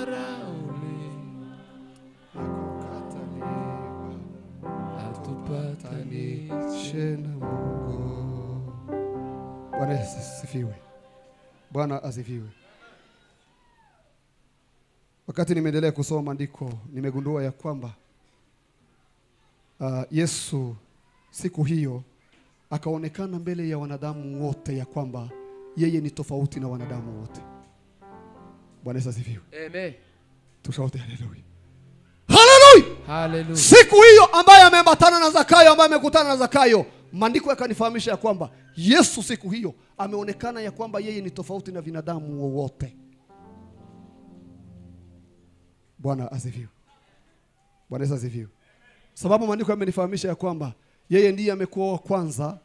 hakukataliwa, atupatanishe na Mungu. Bwana asifiwe, Bwana asifiwe. Wakati nimeendelea kusoma maandiko nimegundua ya kwamba uh, Yesu siku hiyo akaonekana mbele ya wanadamu wote ya kwamba yeye ni tofauti na wanadamu wote. Bwana Yesu asifiwe. Amen. Tushaote haleluya. Haleluya. Haleluya. Siku hiyo ambaye ameambatana na Zakayo ambaye amekutana na Zakayo, maandiko yakanifahamisha ya kwamba Yesu siku hiyo ameonekana ya kwamba yeye ni tofauti na binadamu wowote. Bwana asifiwe. Bwana Yesu asifiwe. Sababu maandiko yamenifahamisha ya kwamba yeye ndiye amekuwa wa kwanza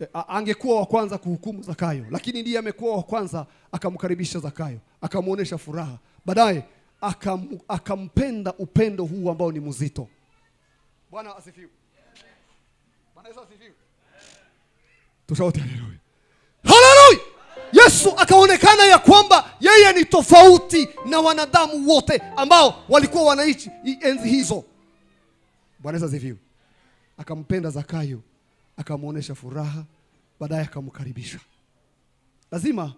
eh, angekuwa wa kwanza kuhukumu Zakayo, lakini ndiye amekuwa wa kwanza akamkaribisha Zakayo, akamwonyesha furaha, baadaye akam, akampenda upendo huu ambao ni mzito. Bwana asifiwe. Bwana Yesu asifiwe. haleluya. Haleluya. Yesu akaonekana ya kwamba yeye ni tofauti na wanadamu wote ambao walikuwa wanaishi enzi hizo. Bwana Yesu asifiwe akampenda Zakayo, akamwonyesha furaha, baadaye akamkaribisha. Lazima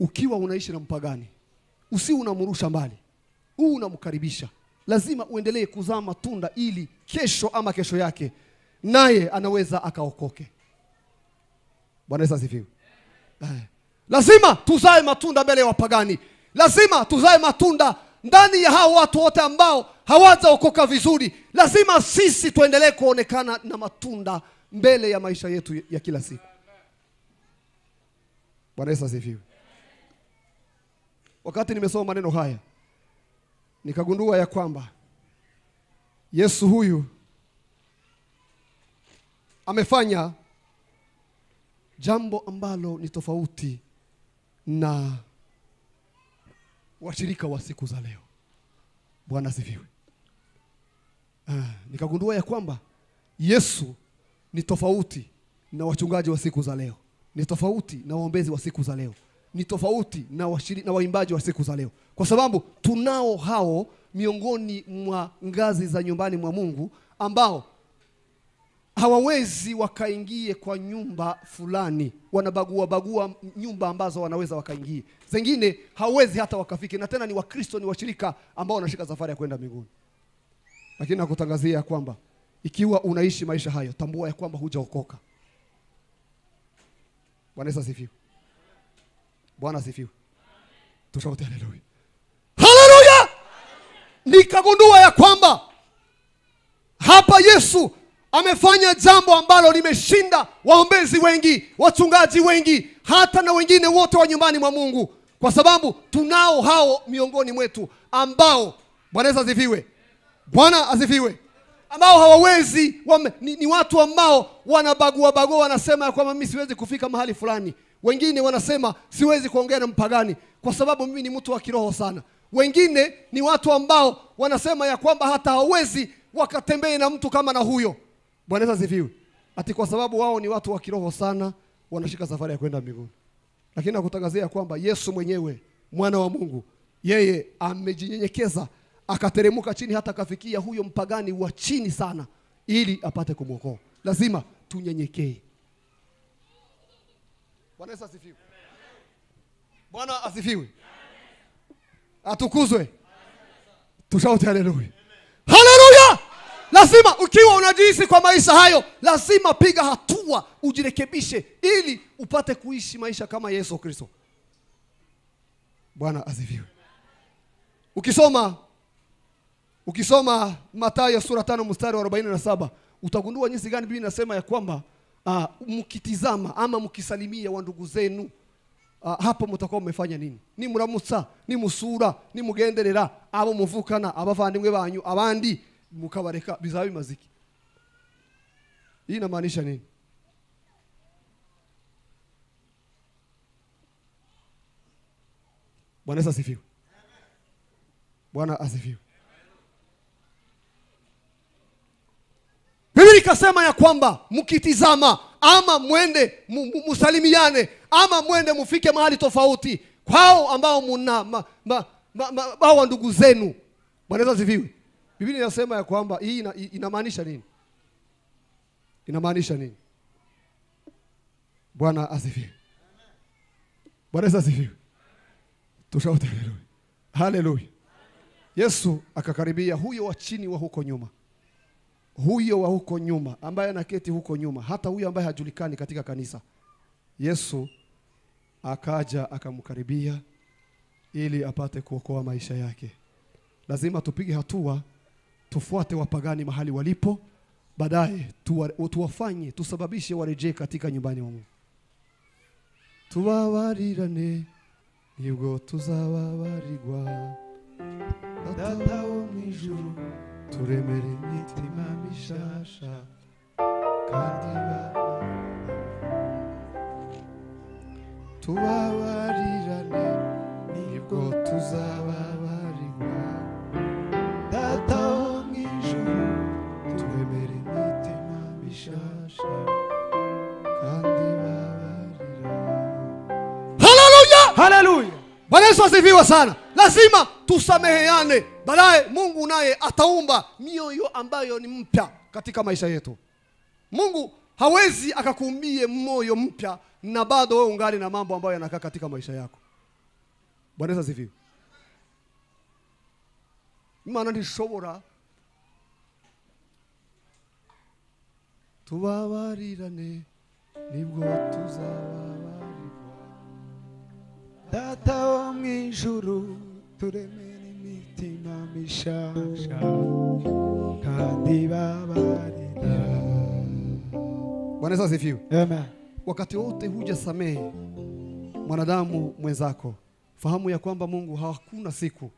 ukiwa unaishi na mpagani usi unamrusha mbali, huu unamkaribisha. Lazima uendelee kuzaa matunda ili kesho ama kesho yake naye anaweza akaokoke. Bwana Yesu asifiwe. Eh, lazima tuzae matunda mbele ya wapagani, lazima tuzae matunda ndani ya hao watu wote ambao hawazaokoka vizuri, lazima sisi tuendelee kuonekana na matunda mbele ya maisha yetu ya kila siku. Bwana Yesu asifiwe. Wakati nimesoma maneno haya nikagundua ya kwamba Yesu huyu amefanya jambo ambalo ni tofauti na washirika wa siku za leo. Bwana asifiwe. Ah, nikagundua ya kwamba Yesu ni tofauti na wachungaji wa siku za leo, ni tofauti na waombezi wa siku za leo, ni tofauti na washiri, na waimbaji wa siku za leo, kwa sababu tunao hao miongoni mwa ngazi za nyumbani mwa Mungu ambao hawawezi wakaingie kwa nyumba fulani, wanabagua bagua nyumba ambazo wanaweza wakaingie, zingine hawawezi hata wakafike, na tena ni Wakristo, ni washirika ambao wanashika safari ya kwenda mbinguni. Lakini nakutangazia ya kwamba ikiwa unaishi maisha hayo, tambua ya kwamba hujaokoka. Bwana Yesu asifiwe. Bwana asifiwe. Tushauti haleluya. Haleluya! Nikagundua ya kwamba hapa Yesu amefanya jambo ambalo limeshinda waombezi wengi, wachungaji wengi, hata na wengine wote wa nyumbani mwa Mungu, kwa sababu tunao hao miongoni mwetu ambao, Bwana asifiwe, Bwana asifiwe, ambao hawawezi wame, ni, ni watu ambao wanabagua bagua, wanasema ya kwamba mimi siwezi kufika mahali fulani. Wengine wanasema siwezi kuongea na mpagani kwa sababu mimi ni mtu wa kiroho sana. Wengine ni watu ambao wanasema ya kwamba hata hawawezi wakatembee na mtu kama na huyo Bwana asifiwe. Ati kwa sababu wao ni watu wa kiroho sana, wanashika safari ya kwenda mbinguni. Lakini nakutangazia kwamba Yesu mwenyewe mwana wa Mungu, yeye amejinyenyekeza akateremka chini, hata akafikia huyo mpagani wa chini sana, ili apate kumwokoa. Lazima tunyenyekee. Bwana asifiwe. Bwana asifiwe, atukuzwe. Tushaute haleluya, haleluya lazima ukiwa unajihisi kwa maisha hayo lazima piga hatua ujirekebishe ili upate kuishi maisha kama yesu kristo bwana aziviwe ukisoma ukisoma matayo sura tano mstari wa arobaini na saba utagundua jinsi gani bibi nasema ya kwamba uh, mkitizama ama mkisalimia wa ndugu zenu uh, hapo mutakuwa mmefanya nini ni muramutsa ni musura ni mugenderera abo muvukana abavandimwe banyu abandi mkabareka bizabe maziki hii inamaanisha nini bwana yesu asifiwe bwana asifiwe biblia ikasema ya kwamba mkitizama ama mwende musalimiane ama mwende mufike mahali tofauti kwao ambao muna ma, ma, ma, ma, ma, ndugu zenu bwana yesu asifiwe Biblia inasema ya kwamba hii ina, inamaanisha nini? Inamaanisha nini? Bwana asifiwe. Bwana Yesu asifiwe. Tushaote haleluya. Haleluya. Yesu akakaribia huyo wa chini wa huko nyuma, huyo wa huko nyuma ambaye anaketi huko nyuma, hata huyo ambaye hajulikani katika kanisa. Yesu akaja akamkaribia ili apate kuokoa maisha yake. Lazima tupige hatua tufuate wapagani mahali walipo, baadaye tuwafanye tusababishe warejee katika nyumbani wa Mungu. tubabarirane nibwo tuzababarirwa data wo mu ijuru turemere imitima mishasha kandi tubabarirane nibwo tuzababarirwa Bwana Yesu asifiwe sana. Lazima tusameheane, baadaye Mungu naye ataumba mioyo ambayo ni mpya katika maisha yetu. Mungu hawezi akakuumbie moyo mpya na bado wewe ungali na mambo ambayo yanakaa katika maisha yako. Bwana Yesu asifiwe. Imana ntishobora tubabarirane nibwo tuzaba data wo mu ijuru turemere imitima mishasha kandi babarira bwana asifiwe amen wakati wote huja samehe mwanadamu mwenzako fahamu ya kwamba mungu hakuna siku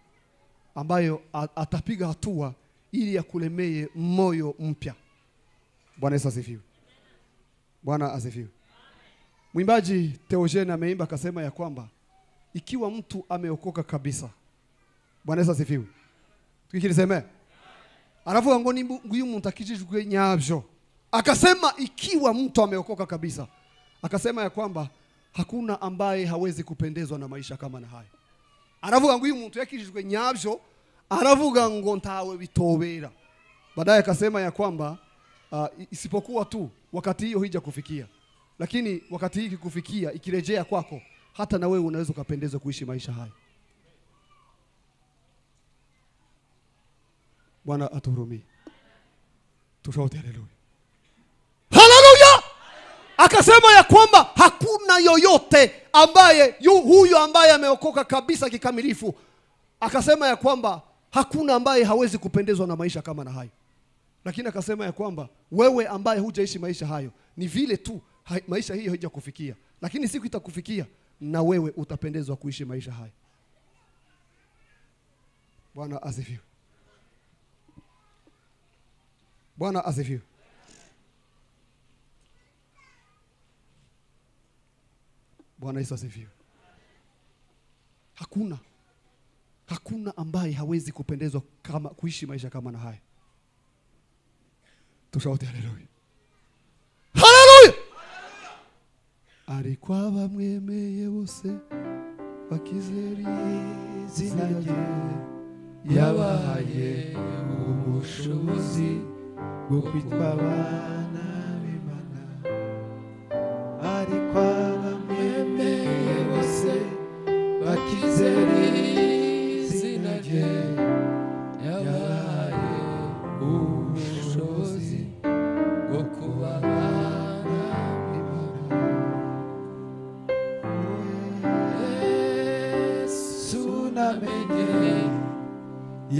ambayo atapiga hatua ili akulemee moyo mpya bwana yesu asifiwe bwana asifiwe mwimbaji teogen ameimba akasema ya kwamba ikiwa mtu ameokoka kabisa. Bwana Yesu asifiwe. Tukikiseme. Alafu ngoni nguyu mtu akijijugue nyabyo. Akasema ikiwa mtu ameokoka kabisa. Akasema ya kwamba hakuna ambaye hawezi kupendezwa na maisha kama na haya. Aravuga ngo uyu muntu yakijijugue nyavyo, aravuga ngo ntawe bitobera. Baadaye akasema ya kwamba uh, isipokuwa tu wakati hiyo hija kufikia. Lakini wakati hiki kufikia ikirejea kwako hata na wewe unaweza ukapendeza kuishi maisha hayo. Bwana atuhurumie, tusaute haleluya, haleluya. Akasema ya kwamba hakuna yoyote ambaye yu, huyo ambaye ameokoka kabisa kikamilifu, akasema ya kwamba hakuna ambaye hawezi kupendezwa na maisha kama na hayo, lakini akasema ya kwamba wewe ambaye hujaishi maisha hayo, ni vile tu maisha hiyo haijakufikia, lakini siku itakufikia na wewe utapendezwa kuishi maisha haya. Bwana asifiwe. Bwana asifiwe. Bwana Yesu asifiwe. Hakuna hakuna ambaye hawezi kupendezwa kama kuishi maisha kama na haya. tushaote haleluya. ariko abamwemeye bose bakizera izina rye yabahaye ubushobozi bwo kwitwa abana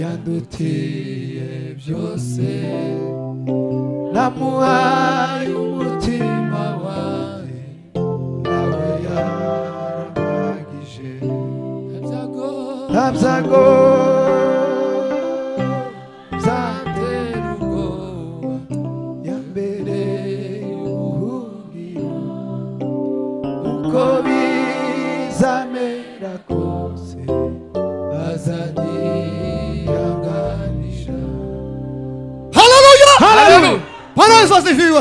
yadutuye byose namuhaye umutima wawe nawe yarabagije ntabyago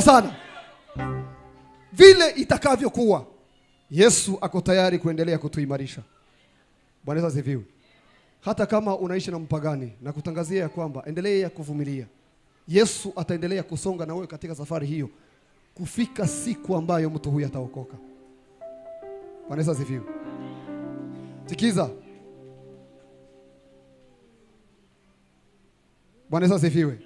sana vile itakavyokuwa. Yesu ako tayari kuendelea kutuimarisha. Bwana asifiwe. Hata kama unaishi na mpagani, na kutangazia ya kwamba endelea kuvumilia, Yesu ataendelea kusonga na wewe katika safari hiyo kufika siku ambayo mtu huyu ataokoka. Bwana asifiwe. Sikiza. Bwana asifiwe.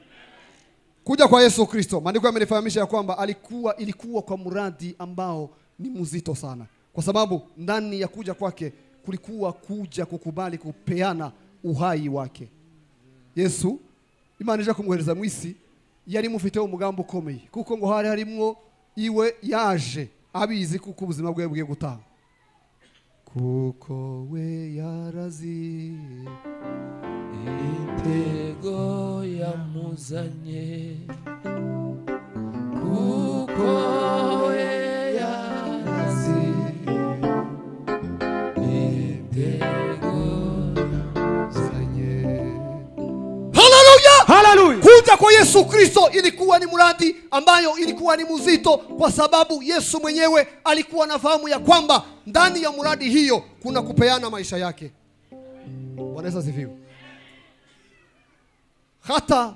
Kuja kwa Yesu Kristo, maandiko yamenifahamisha ya kwamba alikuwa, ilikuwa kwa mradi ambao ni mzito sana, kwa sababu ndani ya kuja kwake kulikuwa kuja kukubali kupeana uhai wake. Yesu imaanisha kumwohereza mwisi yari mufiteho umugambi ukomeye kuko ngo hari harimwo iwe yaje abizi kuko ubuzima bwe bwe gutanga kuko we yarazi intego yamuzanye kuko we haleluya haleluya kuja kwa Yesu Kristo ilikuwa ni mradi ambayo ilikuwa ni mzito kwa sababu Yesu mwenyewe alikuwa na fahamu ya kwamba ndani ya mradi hiyo kuna kupeana maisha yake wanaweza sifiwa hata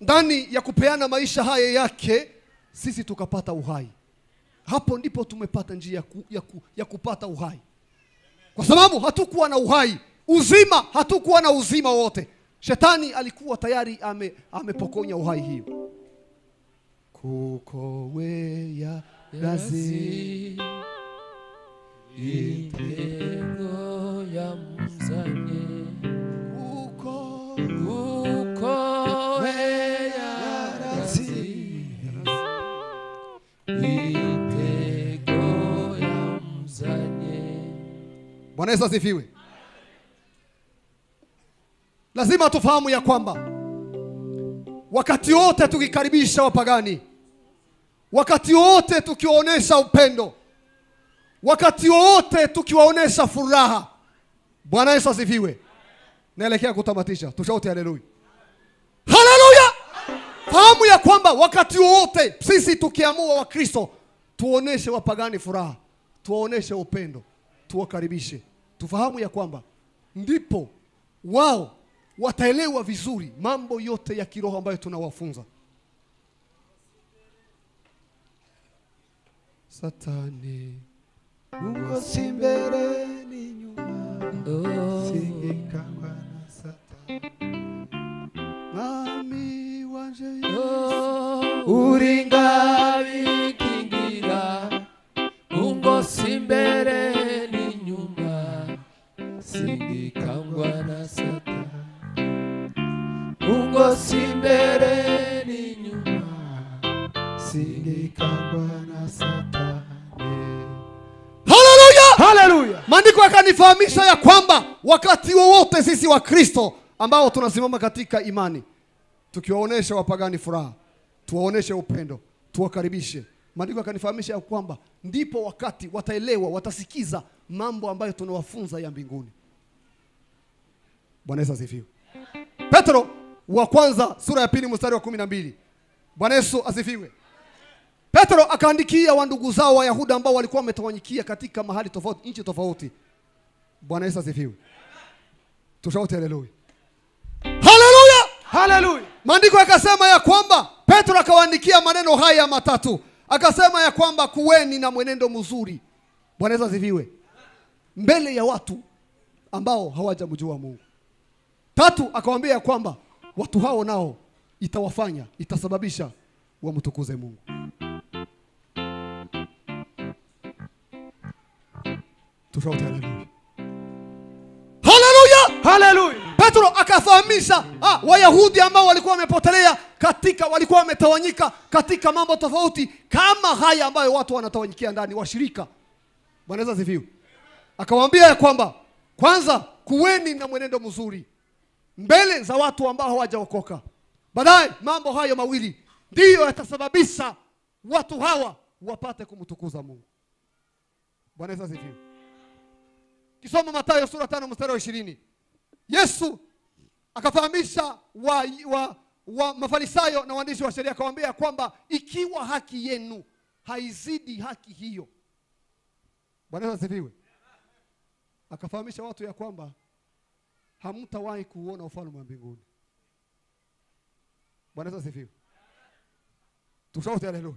ndani ya kupeana maisha haya yake sisi tukapata uhai. Hapo ndipo tumepata njia ya, ku, ya, ku, ya kupata uhai, kwa sababu hatukuwa na uhai uzima, hatukuwa na uzima wote. Shetani alikuwa tayari ame, amepokonya uhai hiyo. kuko weya yazi itego Bwana asifiwe. Lazima tufahamu ya kwamba wakati wote tukikaribisha wapagani, wakati wote tukiwaonesha upendo, wakati wote tukiwaonesha furaha. Bwana Yesu asifiwe. Naelekea kutamatisha, tushaute haleluya, haleluya. Fahamu ya kwamba wakati wote sisi tukiamua, Wakristo tuoneshe wapagani furaha, tuwaoneshe upendo, tuwakaribishe tufahamu ya kwamba ndipo wao wataelewa vizuri mambo yote ya kiroho ambayo tunawafunza. Satani uko si mbele ni nyuma, oh. singikangwa na Satani mami wanje oh. uringa vikingira ungo si mbele nishindikangwa na Satani. Mungu si mbele ni nyuma, sindikangwa na Satani. Haleluya, haleluya. Maandiko yakanifahamisha ya kwamba wakati wowote sisi wa Kristo ambao tunasimama katika imani, tukiwaonesha wapagani furaha, tuwaoneshe upendo, tuwakaribishe maandiko yakanifahamisha ya kwamba ndipo wakati wataelewa, watasikiza mambo ambayo tunawafunza ya mbinguni. Bwana Yesu asifiwe. Petro wa kwanza sura ya pili mstari wa kumi na mbili. Bwana Yesu asifiwe. Petro akaandikia wandugu zao Wayahudi ambao walikuwa wametawanyikia katika mahali tofauti, nchi tofauti. Bwana Yesu asifiwe. Tushaute haleluya. Haleluya. Haleluya. Maandiko yakasema ya kwamba Petro akawaandikia maneno haya matatu. Akasema ya kwamba kuweni na mwenendo mzuri. Bwana Yesu asifiwe. Mbele ya watu ambao hawajamjua Mungu. Tatu, ya kwamba watu hao nao itawafanya itasababisha wamtukuze Mungu. haleluya. Haleluya. Haleluya. Petro akafahamisha ah, Wayahudi ambao walikuwa wamepotelea katika walikuwa wametawanyika katika mambo tofauti kama haya ambayo watu wanatawanyikia ndani washirika. Bwana asifiwe. Akawaambia ya kwamba kwanza kuweni na mwenendo mzuri mbele za watu ambao hawajaokoka. Baadaye mambo hayo mawili ndiyo yatasababisha watu hawa wapate kumtukuza Mungu. Bwana Yesu asifiwe. Kisoma Mathayo sura tano mstari wa ishirini. Yesu akafahamisha wa, wa, wa Mafarisayo na waandishi wa sheria akawaambia kwamba ikiwa haki yenu haizidi haki hiyo. Bwana Yesu asifiwe. Akafahamisha watu ya kwamba hamtawahi kuona ufalme wa mbinguni. Bwana Yesu asifiwe. Tusaute haleluya.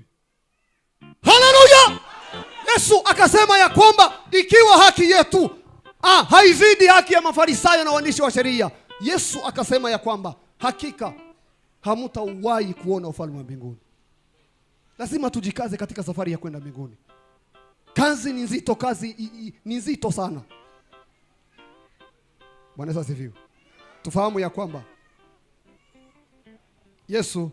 Haleluya. Yesu akasema ya kwamba ikiwa haki yetu ah, haizidi haki ya Mafarisayo na waandishi wa sheria. Yesu akasema ya kwamba hakika hamtawahi kuona ufalme wa mbinguni. Lazima tujikaze katika safari ya kwenda mbinguni. Kazi ni nzito, kazi ni nzito sana. Bwana Yesu asifiwe. Tufahamu ya kwamba Yesu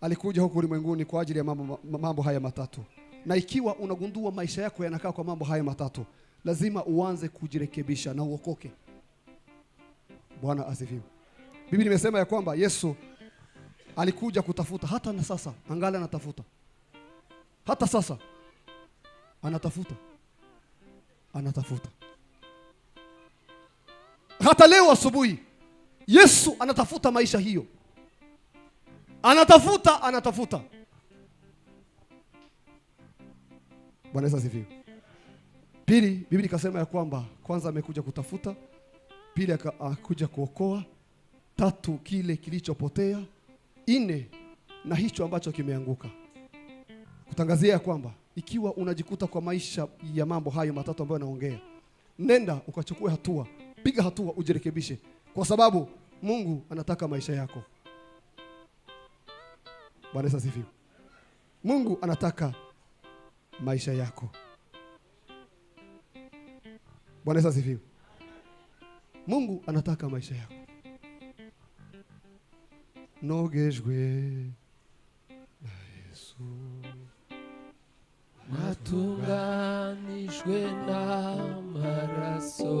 alikuja huku ulimwenguni kwa ajili ya mambo, mambo haya matatu, na ikiwa unagundua maisha yako yanakaa kwa mambo haya matatu, lazima uanze kujirekebisha na uokoke. Bwana asifiwe. Biblia imesema ya kwamba Yesu alikuja kutafuta, hata na sasa angali anatafuta, hata sasa anatafuta, anatafuta hata leo asubuhi Yesu anatafuta maisha hiyo, anatafuta anatafuta. Bwana Yesu asifiwe. Pili, Biblia ikasema ya kwamba kwanza amekuja kutafuta, pili akakuja kuokoa, tatu kile kilichopotea, nne na hicho ambacho kimeanguka. Kutangazia ya kwamba ikiwa unajikuta kwa maisha ya mambo hayo matatu ambayo naongea, nenda ukachukue hatua piga hatua ujirekebishe, kwa sababu Mungu anataka maisha yako. Bwana asifiwe. Mungu anataka maisha yako. Bwana asifiwe. Mungu anataka maisha yako. Nogejwe na Yesu, watunganishwe na maraso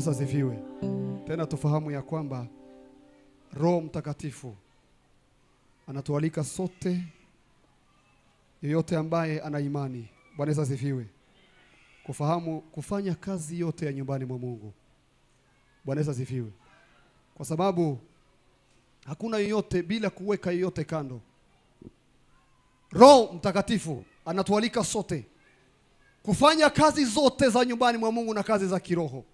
Yesu asifiwe. Tena tufahamu ya kwamba Roho Mtakatifu anatualika sote, yeyote ambaye ana imani. Bwana Yesu asifiwe, kufahamu kufanya kazi yote ya nyumbani mwa Mungu. Bwana Yesu asifiwe, kwa sababu hakuna yoyote bila kuweka yoyote kando. Roho Mtakatifu anatualika sote kufanya kazi zote za nyumbani mwa Mungu na kazi za kiroho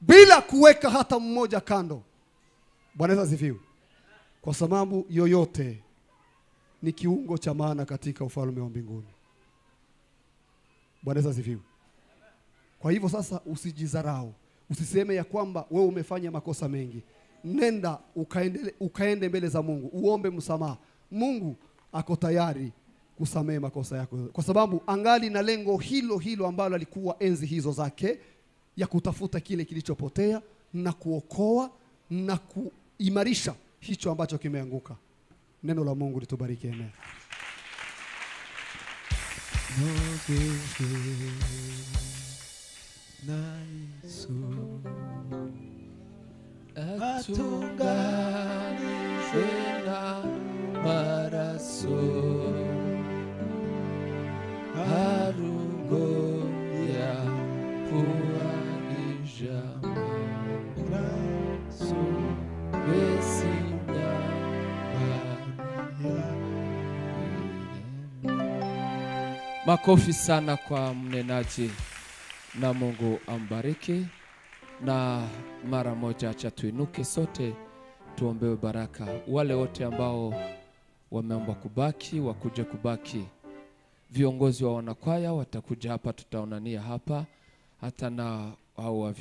bila kuweka hata mmoja kando. Bwana asifiwe. Kwa sababu yoyote ni kiungo cha maana katika ufalme wa mbinguni. Bwana asifiwe. Kwa hivyo sasa, usijidharau, usiseme ya kwamba wewe umefanya makosa mengi. Nenda ukaende, ukaende mbele za Mungu uombe msamaha. Mungu ako tayari kusamehe makosa yako, kwa sababu angali na lengo hilo hilo ambalo alikuwa enzi hizo zake ya kutafuta kile kilichopotea na kuokoa na kuimarisha hicho ambacho kimeanguka. Neno la Mungu litubariki, amen. na Yesu atunganize na maraso haru Makofi sana kwa mnenaji, na Mungu ambariki. Na mara moja, cha tuinuke sote tuombewe baraka. Wale wote ambao wameomba kubaki wakuja kubaki. Viongozi wa wanakwaya watakuja hapa, tutaonania hapa, hata na au wa